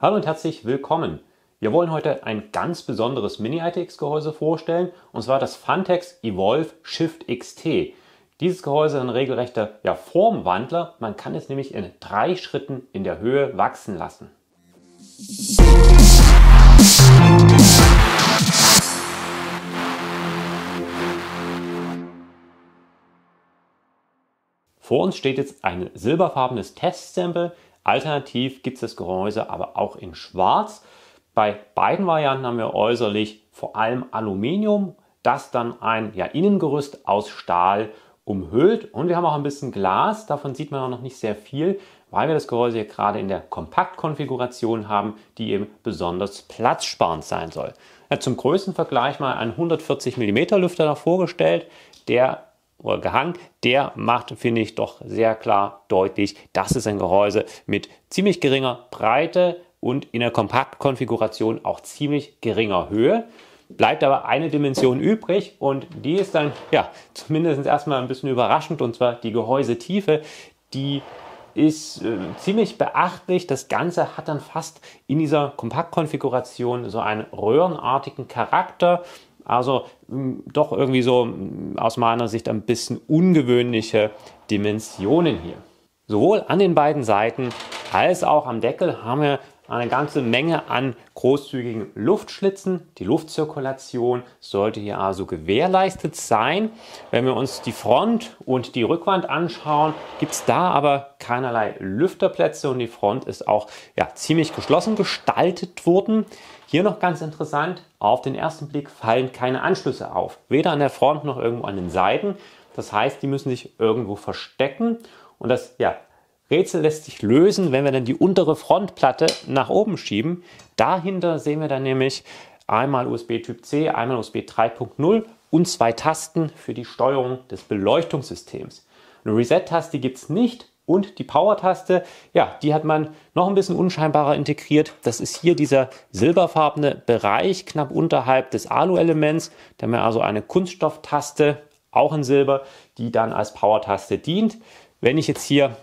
Hallo und herzlich willkommen. Wir wollen heute ein ganz besonderes Mini-ITX-Gehäuse vorstellen, und zwar das Fantex Evolve Shift XT. Dieses Gehäuse ist ein regelrechter ja, Formwandler. Man kann es nämlich in drei Schritten in der Höhe wachsen lassen. Vor uns steht jetzt ein silberfarbenes Testsample. Alternativ gibt es das Gehäuse aber auch in Schwarz. Bei beiden Varianten haben wir äußerlich vor allem Aluminium, das dann ein ja, Innengerüst aus Stahl umhüllt. Und wir haben auch ein bisschen Glas, davon sieht man auch noch nicht sehr viel, weil wir das Gehäuse hier gerade in der Kompaktkonfiguration haben, die eben besonders platzsparend sein soll. Ja, zum Größenvergleich mal einen 140 mm Lüfter da vorgestellt. Der Gehang, der macht, finde ich, doch sehr klar deutlich, das ist ein Gehäuse mit ziemlich geringer Breite und in der Kompaktkonfiguration auch ziemlich geringer Höhe. Bleibt aber eine Dimension übrig und die ist dann ja zumindest erstmal ein bisschen überraschend und zwar die Gehäusetiefe. Die ist äh, ziemlich beachtlich. Das Ganze hat dann fast in dieser Kompaktkonfiguration so einen röhrenartigen Charakter. Also mm, doch irgendwie so mm, aus meiner Sicht ein bisschen ungewöhnliche Dimensionen hier. Sowohl an den beiden Seiten als auch am Deckel haben wir eine ganze Menge an großzügigen Luftschlitzen. Die Luftzirkulation sollte hier also gewährleistet sein. Wenn wir uns die Front und die Rückwand anschauen, gibt es da aber keinerlei Lüfterplätze und die Front ist auch ja, ziemlich geschlossen gestaltet worden. Hier noch ganz interessant, auf den ersten Blick fallen keine Anschlüsse auf, weder an der Front noch irgendwo an den Seiten. Das heißt, die müssen sich irgendwo verstecken und das ja, Rätsel lässt sich lösen, wenn wir dann die untere Frontplatte nach oben schieben. Dahinter sehen wir dann nämlich einmal USB Typ C, einmal USB 3.0 und zwei Tasten für die Steuerung des Beleuchtungssystems. Eine Reset-Taste gibt es nicht und die Power-Taste, ja, die hat man noch ein bisschen unscheinbarer integriert. Das ist hier dieser silberfarbene Bereich knapp unterhalb des Alu-Elements. Da haben wir also eine Kunststofftaste, auch in Silber, die dann als Power-Taste dient. Wenn ich jetzt hier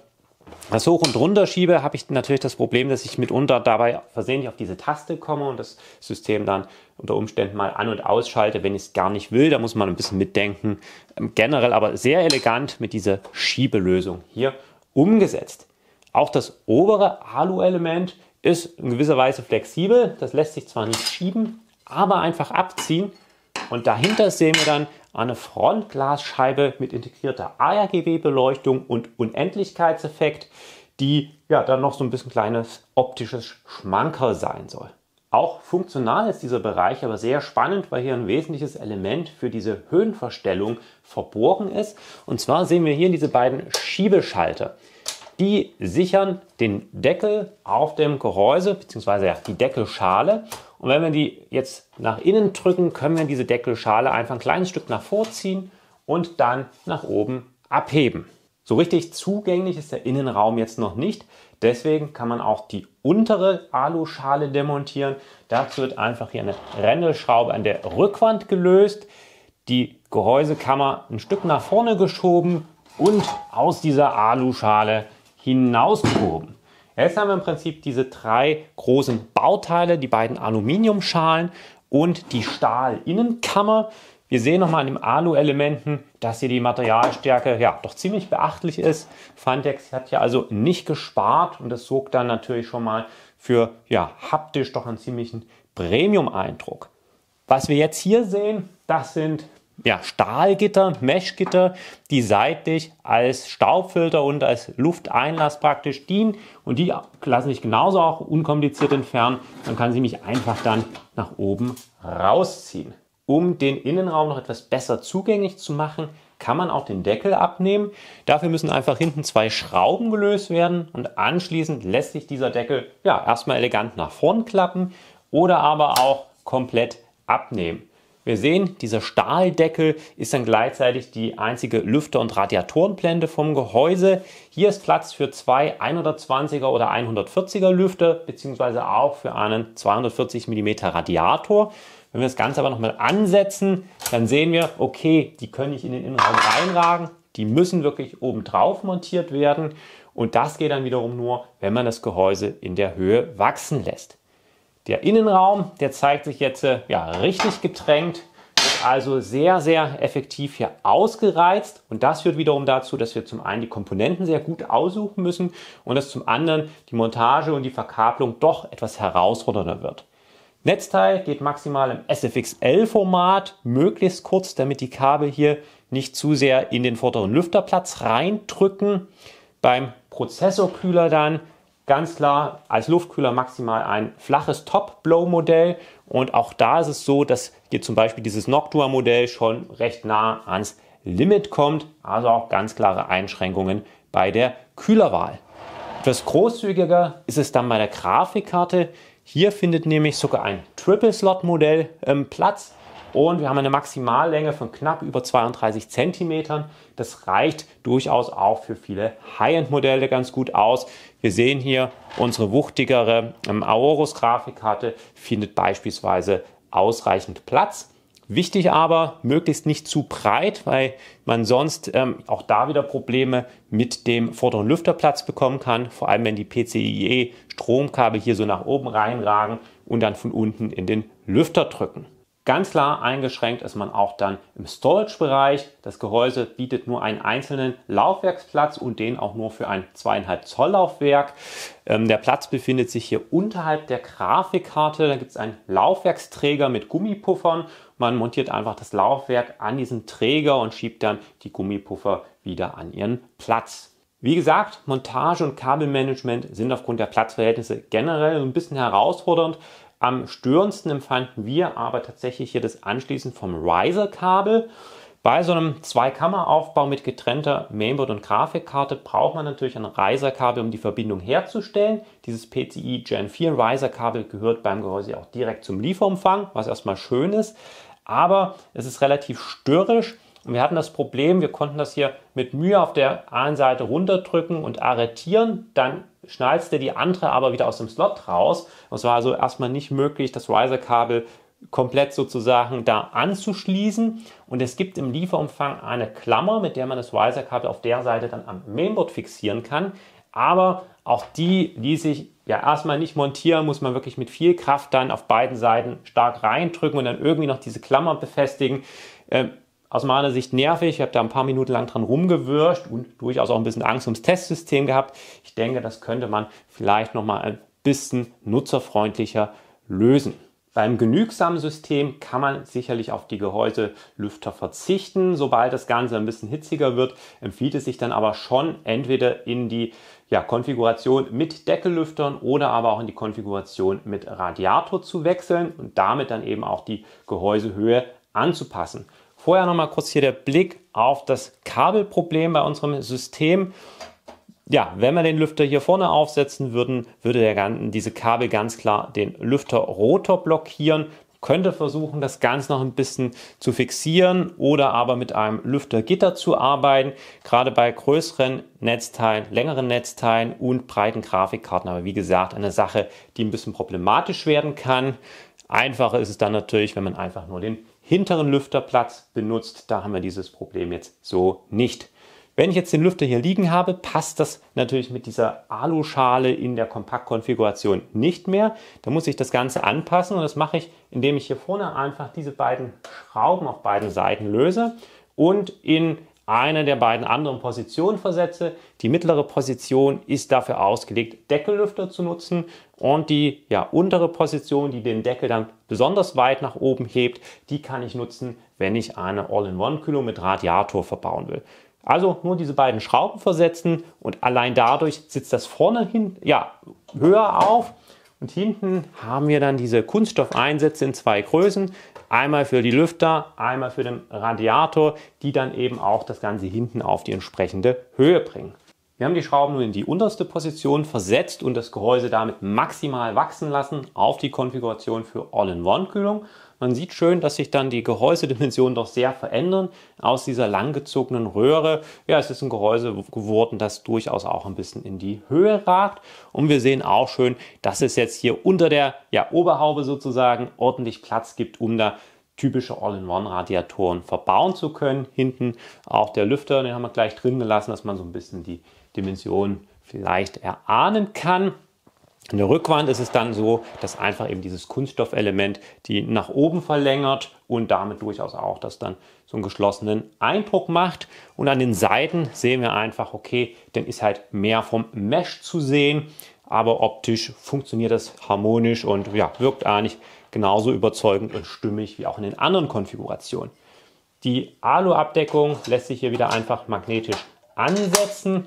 das hoch und runter schiebe, habe ich natürlich das Problem, dass ich mitunter dabei versehentlich auf diese Taste komme und das System dann unter Umständen mal an- und ausschalte, wenn ich es gar nicht will. Da muss man ein bisschen mitdenken. Ähm, generell aber sehr elegant mit dieser Schiebelösung hier umgesetzt. Auch das obere Alu-Element ist in gewisser Weise flexibel. Das lässt sich zwar nicht schieben, aber einfach abziehen. Und dahinter sehen wir dann eine Frontglasscheibe mit integrierter ARGB-Beleuchtung und Unendlichkeitseffekt, die ja dann noch so ein bisschen kleines optisches Schmankerl sein soll. Auch funktional ist dieser Bereich aber sehr spannend, weil hier ein wesentliches Element für diese Höhenverstellung verborgen ist. Und zwar sehen wir hier diese beiden Schiebeschalter. Die sichern den Deckel auf dem Gehäuse bzw. die Deckelschale. Und wenn wir die jetzt nach innen drücken, können wir diese Deckelschale einfach ein kleines Stück nach vorziehen und dann nach oben abheben. So richtig zugänglich ist der Innenraum jetzt noch nicht. Deswegen kann man auch die untere Aluschale demontieren. Dazu wird einfach hier eine Rändelschraube an der Rückwand gelöst, die Gehäusekammer ein Stück nach vorne geschoben und aus dieser Aluschale hinausgehoben. Jetzt haben wir im Prinzip diese drei großen Bauteile, die beiden Aluminiumschalen und die Stahlinnenkammer. Wir sehen nochmal an den Alu-Elementen, dass hier die Materialstärke ja doch ziemlich beachtlich ist. Fantex hat hier also nicht gespart und das sorgt dann natürlich schon mal für ja, haptisch doch einen ziemlichen Premium-Eindruck. Was wir jetzt hier sehen, das sind ja, Stahlgitter, Meshgitter, die seitlich als Staubfilter und als Lufteinlass praktisch dienen. Und die lassen sich genauso auch unkompliziert entfernen. Man kann sie mich einfach dann nach oben rausziehen. Um den Innenraum noch etwas besser zugänglich zu machen, kann man auch den Deckel abnehmen. Dafür müssen einfach hinten zwei Schrauben gelöst werden und anschließend lässt sich dieser Deckel ja erstmal elegant nach vorn klappen oder aber auch komplett abnehmen. Wir sehen, dieser Stahldeckel ist dann gleichzeitig die einzige Lüfter- und Radiatorenblende vom Gehäuse. Hier ist Platz für zwei 120er oder 140er Lüfter beziehungsweise auch für einen 240 mm Radiator. Wenn wir das Ganze aber nochmal ansetzen, dann sehen wir, okay, die können nicht in den Innenraum reinragen, die müssen wirklich oben drauf montiert werden und das geht dann wiederum nur, wenn man das Gehäuse in der Höhe wachsen lässt. Der Innenraum, der zeigt sich jetzt äh, ja, richtig getränkt, wird also sehr, sehr effektiv hier ausgereizt und das führt wiederum dazu, dass wir zum einen die Komponenten sehr gut aussuchen müssen und dass zum anderen die Montage und die Verkabelung doch etwas herausfordernder wird. Netzteil geht maximal im SFXL-Format, möglichst kurz, damit die Kabel hier nicht zu sehr in den vorderen Lüfterplatz reindrücken. Beim Prozessorkühler dann Ganz klar als Luftkühler maximal ein flaches Top-Blow-Modell und auch da ist es so, dass hier zum Beispiel dieses Noctua-Modell schon recht nah ans Limit kommt, also auch ganz klare Einschränkungen bei der Kühlerwahl. Etwas großzügiger ist es dann bei der Grafikkarte. Hier findet nämlich sogar ein Triple-Slot-Modell ähm, Platz und wir haben eine Maximallänge von knapp über 32 cm. Das reicht durchaus auch für viele High-End-Modelle ganz gut aus. Wir sehen hier unsere wuchtigere ähm, Aorus-Grafikkarte findet beispielsweise ausreichend Platz. Wichtig aber, möglichst nicht zu breit, weil man sonst ähm, auch da wieder Probleme mit dem vorderen Lüfterplatz bekommen kann, vor allem wenn die PCIe Stromkabel hier so nach oben reinragen und dann von unten in den Lüfter drücken. Ganz klar eingeschränkt ist man auch dann im Storage-Bereich. Das Gehäuse bietet nur einen einzelnen Laufwerksplatz und den auch nur für ein 2,5 Zoll Laufwerk. Ähm, der Platz befindet sich hier unterhalb der Grafikkarte. Da gibt es einen Laufwerksträger mit Gummipuffern. Man montiert einfach das Laufwerk an diesen Träger und schiebt dann die Gummipuffer wieder an ihren Platz. Wie gesagt, Montage und Kabelmanagement sind aufgrund der Platzverhältnisse generell ein bisschen herausfordernd. Am störendsten empfanden wir aber tatsächlich hier das Anschließen vom Riser-Kabel. Bei so einem Zweikammeraufbau mit getrennter Mainboard und Grafikkarte braucht man natürlich ein Riser-Kabel, um die Verbindung herzustellen. Dieses PCI Gen 4 Riser-Kabel gehört beim Gehäuse auch direkt zum Lieferumfang, was erstmal schön ist. Aber es ist relativ störrisch und wir hatten das Problem, wir konnten das hier mit Mühe auf der einen Seite runterdrücken und arretieren. Dann schnallst dir die andere aber wieder aus dem Slot raus. Und es war also erstmal nicht möglich, das Riser-Kabel komplett sozusagen da anzuschließen. Und es gibt im Lieferumfang eine Klammer, mit der man das Riser-Kabel auf der Seite dann am Mainboard fixieren kann. Aber auch die ließ sich ja erstmal nicht montieren, muss man wirklich mit viel Kraft dann auf beiden Seiten stark reindrücken und dann irgendwie noch diese Klammer befestigen. Ähm, aus meiner Sicht nervig. Ich habe da ein paar Minuten lang dran rumgewürscht und durchaus auch ein bisschen Angst ums Testsystem gehabt. Ich denke, das könnte man vielleicht noch mal ein bisschen nutzerfreundlicher lösen. Beim genügsamen System kann man sicherlich auf die Gehäuselüfter verzichten. Sobald das Ganze ein bisschen hitziger wird, empfiehlt es sich dann aber schon entweder in die ja, Konfiguration mit Deckellüftern oder aber auch in die Konfiguration mit Radiator zu wechseln und damit dann eben auch die Gehäusehöhe anzupassen. Vorher nochmal kurz hier der Blick auf das Kabelproblem bei unserem System. Ja, wenn wir den Lüfter hier vorne aufsetzen würden, würde der, diese Kabel ganz klar den Lüfterrotor blockieren könnte versuchen, das Ganze noch ein bisschen zu fixieren oder aber mit einem Lüftergitter zu arbeiten. Gerade bei größeren Netzteilen, längeren Netzteilen und breiten Grafikkarten. Aber wie gesagt, eine Sache, die ein bisschen problematisch werden kann. Einfacher ist es dann natürlich, wenn man einfach nur den hinteren Lüfterplatz benutzt. Da haben wir dieses Problem jetzt so nicht. Wenn ich jetzt den Lüfter hier liegen habe, passt das natürlich mit dieser Aluschale in der Kompaktkonfiguration nicht mehr. Da muss ich das Ganze anpassen und das mache ich, indem ich hier vorne einfach diese beiden Schrauben auf beiden Seiten löse und in eine der beiden anderen Positionen versetze. Die mittlere Position ist dafür ausgelegt, Deckellüfter zu nutzen und die ja, untere Position, die den Deckel dann besonders weit nach oben hebt, die kann ich nutzen, wenn ich eine All-in-One-Kühlung mit Radiator verbauen will. Also nur diese beiden Schrauben versetzen und allein dadurch sitzt das vorne hin, ja, höher auf. Und hinten haben wir dann diese Kunststoffeinsätze in zwei Größen. Einmal für die Lüfter, einmal für den Radiator, die dann eben auch das Ganze hinten auf die entsprechende Höhe bringen. Wir haben die Schrauben nun in die unterste Position versetzt und das Gehäuse damit maximal wachsen lassen auf die Konfiguration für All-in-One-Kühlung. Man sieht schön, dass sich dann die Gehäusedimensionen doch sehr verändern aus dieser langgezogenen Röhre. Ja, es ist ein Gehäuse geworden, das durchaus auch ein bisschen in die Höhe ragt. Und wir sehen auch schön, dass es jetzt hier unter der ja, Oberhaube sozusagen ordentlich Platz gibt, um da typische All-in-One-Radiatoren verbauen zu können. Hinten auch der Lüfter, den haben wir gleich drin gelassen, dass man so ein bisschen die Dimension vielleicht erahnen kann. In der Rückwand ist es dann so, dass einfach eben dieses Kunststoffelement die nach oben verlängert und damit durchaus auch das dann so einen geschlossenen Eindruck macht. Und an den Seiten sehen wir einfach, okay, dann ist halt mehr vom Mesh zu sehen, aber optisch funktioniert das harmonisch und ja, wirkt eigentlich genauso überzeugend und stimmig wie auch in den anderen Konfigurationen. Die Alu-Abdeckung lässt sich hier wieder einfach magnetisch ansetzen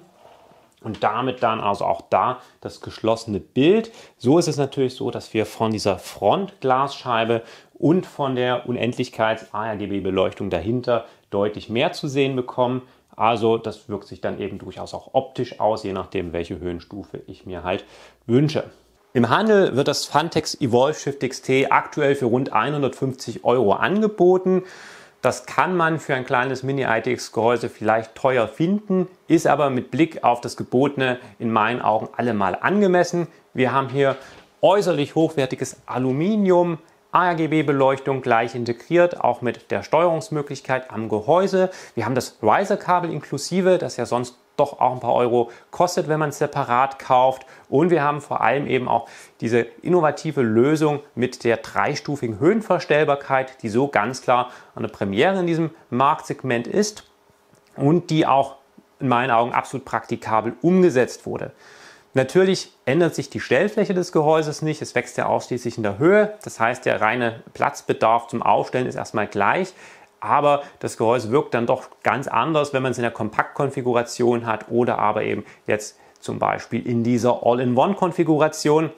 und damit dann also auch da das geschlossene Bild. So ist es natürlich so, dass wir von dieser Frontglasscheibe und von der Unendlichkeits-ARGB-Beleuchtung dahinter deutlich mehr zu sehen bekommen. Also das wirkt sich dann eben durchaus auch optisch aus, je nachdem, welche Höhenstufe ich mir halt wünsche. Im Handel wird das Fantex Evolve Shift XT aktuell für rund 150 Euro angeboten. Das kann man für ein kleines Mini-ITX-Gehäuse vielleicht teuer finden, ist aber mit Blick auf das Gebotene in meinen Augen allemal angemessen. Wir haben hier äußerlich hochwertiges Aluminium, ARGB-Beleuchtung gleich integriert, auch mit der Steuerungsmöglichkeit am Gehäuse. Wir haben das Riser-Kabel inklusive, das ja sonst doch auch ein paar Euro kostet, wenn man es separat kauft. Und wir haben vor allem eben auch diese innovative Lösung mit der dreistufigen Höhenverstellbarkeit, die so ganz klar eine Premiere in diesem Marktsegment ist und die auch in meinen Augen absolut praktikabel umgesetzt wurde. Natürlich ändert sich die Stellfläche des Gehäuses nicht, es wächst ja ausschließlich in der Höhe. Das heißt, der reine Platzbedarf zum Aufstellen ist erstmal gleich aber das Gehäuse wirkt dann doch ganz anders, wenn man es in der Kompaktkonfiguration hat oder aber eben jetzt zum Beispiel in dieser All-in-One-Konfiguration.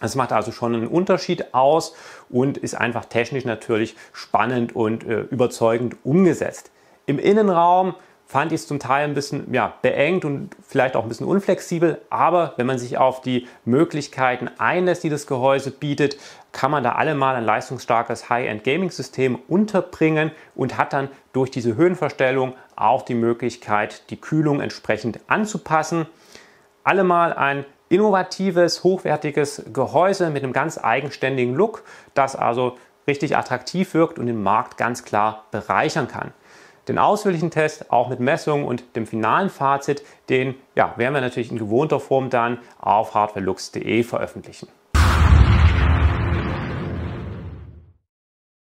Das macht also schon einen Unterschied aus und ist einfach technisch natürlich spannend und äh, überzeugend umgesetzt. Im Innenraum fand ich es zum Teil ein bisschen ja, beengt und vielleicht auch ein bisschen unflexibel, aber wenn man sich auf die Möglichkeiten einlässt, die das Gehäuse bietet, kann man da allemal ein leistungsstarkes High-End-Gaming-System unterbringen und hat dann durch diese Höhenverstellung auch die Möglichkeit, die Kühlung entsprechend anzupassen. Allemal ein innovatives, hochwertiges Gehäuse mit einem ganz eigenständigen Look, das also richtig attraktiv wirkt und den Markt ganz klar bereichern kann. Den ausführlichen Test, auch mit Messungen und dem finalen Fazit, den ja, werden wir natürlich in gewohnter Form dann auf hardwarelux.de veröffentlichen.